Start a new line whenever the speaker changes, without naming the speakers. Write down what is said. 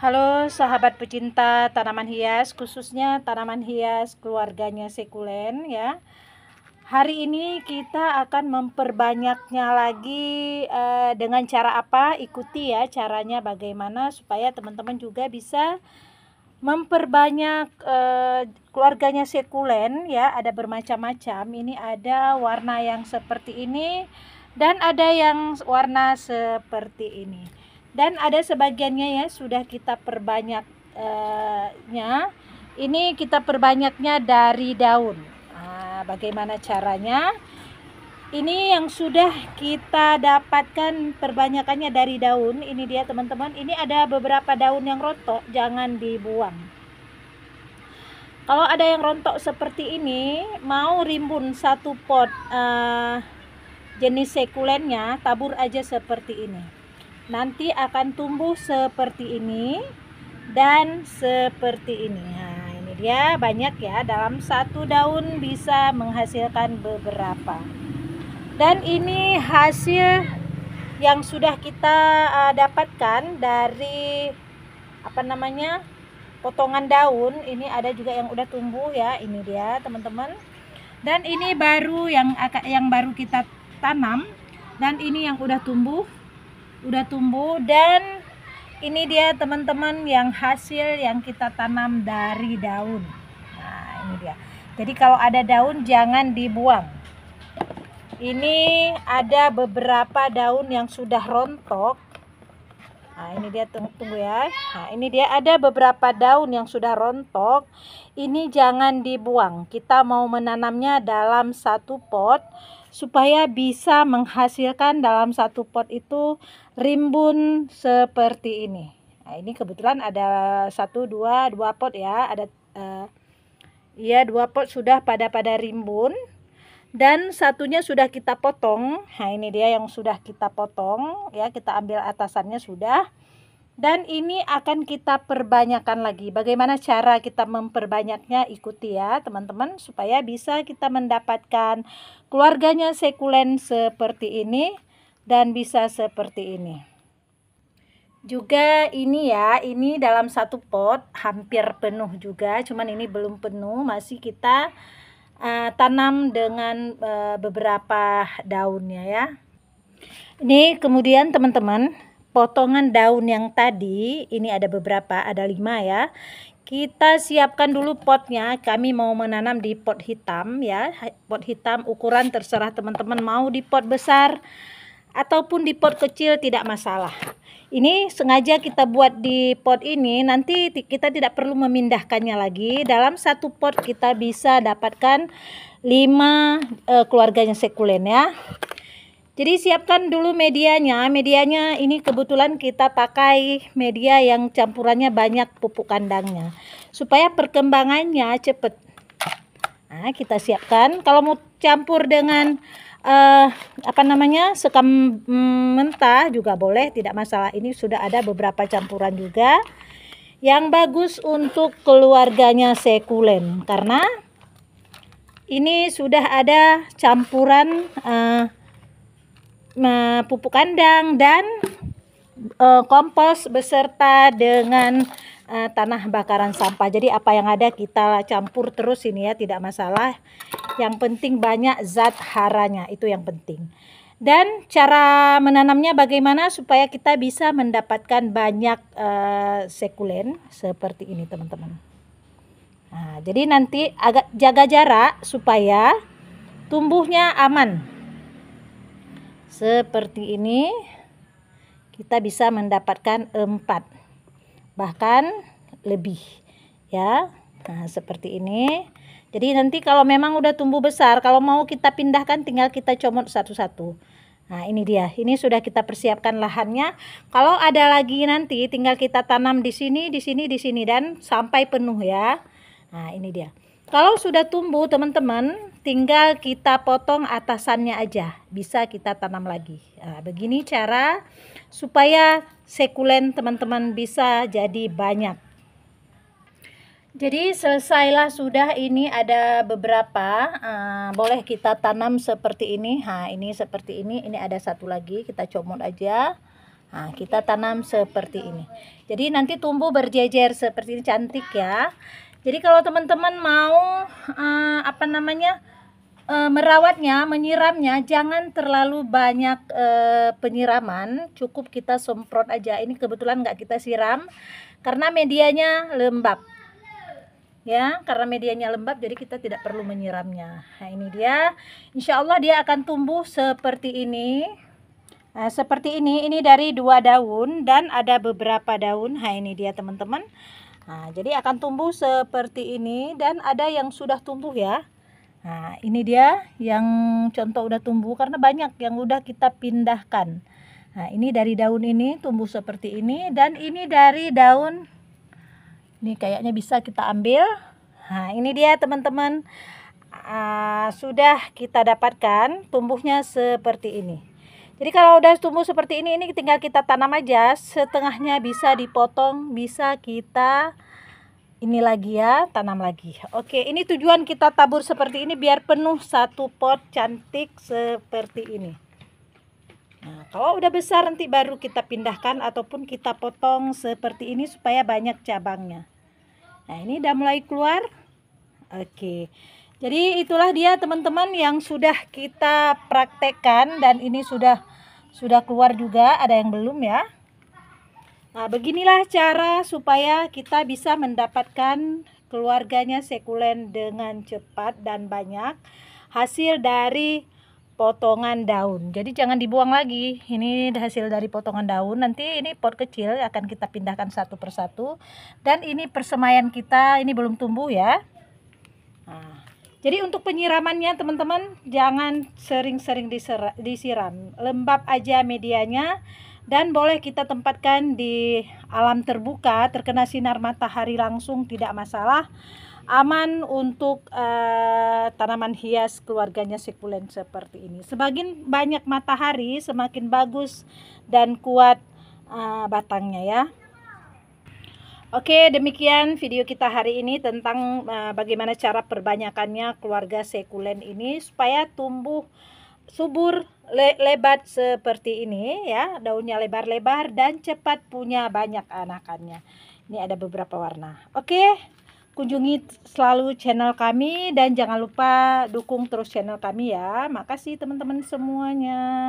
Halo sahabat pecinta tanaman hias, khususnya tanaman hias keluarganya sekulen ya. Hari ini kita akan memperbanyaknya lagi eh, dengan cara apa? Ikuti ya caranya bagaimana supaya teman-teman juga bisa memperbanyak eh, keluarganya sekulen ya. Ada bermacam-macam. Ini ada warna yang seperti ini dan ada yang warna seperti ini dan ada sebagiannya ya sudah kita perbanyaknya ini kita perbanyaknya dari daun nah, bagaimana caranya ini yang sudah kita dapatkan perbanyakannya dari daun ini dia teman-teman ini ada beberapa daun yang rontok jangan dibuang kalau ada yang rontok seperti ini mau rimbun satu pot uh, jenis sekulennya tabur aja seperti ini nanti akan tumbuh seperti ini dan seperti ini nah ini dia banyak ya dalam satu daun bisa menghasilkan beberapa dan ini hasil yang sudah kita uh, dapatkan dari apa namanya potongan daun ini ada juga yang udah tumbuh ya ini dia teman-teman dan ini baru yang yang baru kita tanam dan ini yang udah tumbuh udah tumbuh dan ini dia teman-teman yang hasil yang kita tanam dari daun nah ini dia jadi kalau ada daun jangan dibuang ini ada beberapa daun yang sudah rontok nah ini dia tunggu, tunggu ya nah ini dia ada beberapa daun yang sudah rontok ini jangan dibuang kita mau menanamnya dalam satu pot supaya bisa menghasilkan dalam satu pot itu rimbun seperti ini. Nah, ini kebetulan ada satu dua dua pot ya, ada uh, ya dua pot sudah pada pada rimbun dan satunya sudah kita potong. Nah, ini dia yang sudah kita potong ya, kita ambil atasannya sudah. Dan ini akan kita perbanyakkan lagi. Bagaimana cara kita memperbanyaknya? Ikuti ya, teman-teman, supaya bisa kita mendapatkan keluarganya sekulen seperti ini dan bisa seperti ini. Juga ini ya, ini dalam satu pot hampir penuh juga, cuman ini belum penuh, masih kita uh, tanam dengan uh, beberapa daunnya ya. Ini kemudian teman-teman potongan daun yang tadi, ini ada beberapa, ada lima ya. Kita siapkan dulu potnya, kami mau menanam di pot hitam ya. Pot hitam ukuran terserah teman-teman mau di pot besar ataupun di pot kecil tidak masalah. Ini sengaja kita buat di pot ini, nanti kita tidak perlu memindahkannya lagi. Dalam satu pot kita bisa dapatkan lima uh, eh, keluarganya sekulen ya. Jadi siapkan dulu medianya. Medianya ini kebetulan kita pakai media yang campurannya banyak pupuk kandangnya. Supaya perkembangannya cepat. Nah, kita siapkan. Kalau mau campur dengan uh, apa namanya? sekam mm, mentah juga boleh, tidak masalah. Ini sudah ada beberapa campuran juga yang bagus untuk keluarganya sekulen karena ini sudah ada campuran uh, pupuk kandang dan uh, kompos beserta dengan uh, tanah bakaran sampah. Jadi apa yang ada kita campur terus ini ya, tidak masalah. Yang penting banyak zat haranya, itu yang penting. Dan cara menanamnya bagaimana supaya kita bisa mendapatkan banyak uh, sekulen seperti ini teman-teman. Nah, jadi nanti agak jaga jarak supaya tumbuhnya aman seperti ini kita bisa mendapatkan empat bahkan lebih ya nah seperti ini jadi nanti kalau memang udah tumbuh besar kalau mau kita pindahkan tinggal kita comot satu-satu Nah ini dia, ini sudah kita persiapkan lahannya. Kalau ada lagi nanti tinggal kita tanam di sini, di sini, di sini dan sampai penuh ya. Nah ini dia. Kalau sudah tumbuh teman-teman, tinggal kita potong atasannya aja bisa kita tanam lagi nah, begini cara supaya sekulen teman-teman bisa jadi banyak jadi selesailah sudah ini ada beberapa uh, boleh kita tanam seperti ini ha nah, ini seperti ini ini ada satu lagi kita comot aja Nah, kita tanam seperti ini. Jadi nanti tumbuh berjejer seperti ini cantik ya jadi kalau teman-teman mau uh, apa namanya uh, merawatnya menyiramnya jangan terlalu banyak uh, penyiraman cukup kita semprot aja ini kebetulan nggak kita siram karena medianya lembab ya karena medianya lembab jadi kita tidak perlu menyiramnya nah ini dia insya Allah dia akan tumbuh seperti ini nah, seperti ini ini dari dua daun dan ada beberapa daun nah ini dia teman-teman Nah, jadi akan tumbuh seperti ini dan ada yang sudah tumbuh ya. Nah, ini dia yang contoh udah tumbuh karena banyak yang udah kita pindahkan. Nah, ini dari daun ini tumbuh seperti ini dan ini dari daun ini kayaknya bisa kita ambil. Nah, ini dia teman-teman. Uh, sudah kita dapatkan tumbuhnya seperti ini. Jadi kalau udah tumbuh seperti ini, ini tinggal kita tanam aja. Setengahnya bisa dipotong, bisa kita ini lagi ya, tanam lagi. Oke, ini tujuan kita tabur seperti ini biar penuh satu pot cantik seperti ini. Nah, kalau udah besar nanti baru kita pindahkan ataupun kita potong seperti ini supaya banyak cabangnya. Nah, ini udah mulai keluar. Oke. Jadi itulah dia teman-teman yang sudah kita praktekkan dan ini sudah sudah keluar juga, ada yang belum ya. Nah, beginilah cara supaya kita bisa mendapatkan keluarganya sekulen dengan cepat dan banyak hasil dari potongan daun. Jadi jangan dibuang lagi. Ini hasil dari potongan daun. Nanti ini pot kecil akan kita pindahkan satu persatu. Dan ini persemaian kita ini belum tumbuh ya. Nah, jadi untuk penyiramannya teman-teman jangan sering-sering disiram. Lembab aja medianya dan boleh kita tempatkan di alam terbuka terkena sinar matahari langsung tidak masalah. Aman untuk uh, tanaman hias keluarganya sekulen seperti ini. Semakin banyak matahari semakin bagus dan kuat uh, batangnya ya. Oke, demikian video kita hari ini tentang uh, bagaimana cara perbanyakannya keluarga sekulen ini supaya tumbuh subur le lebat seperti ini ya, daunnya lebar-lebar dan cepat punya banyak anakannya. Ini ada beberapa warna. Oke, kunjungi selalu channel kami dan jangan lupa dukung terus channel kami ya. Makasih teman-teman semuanya.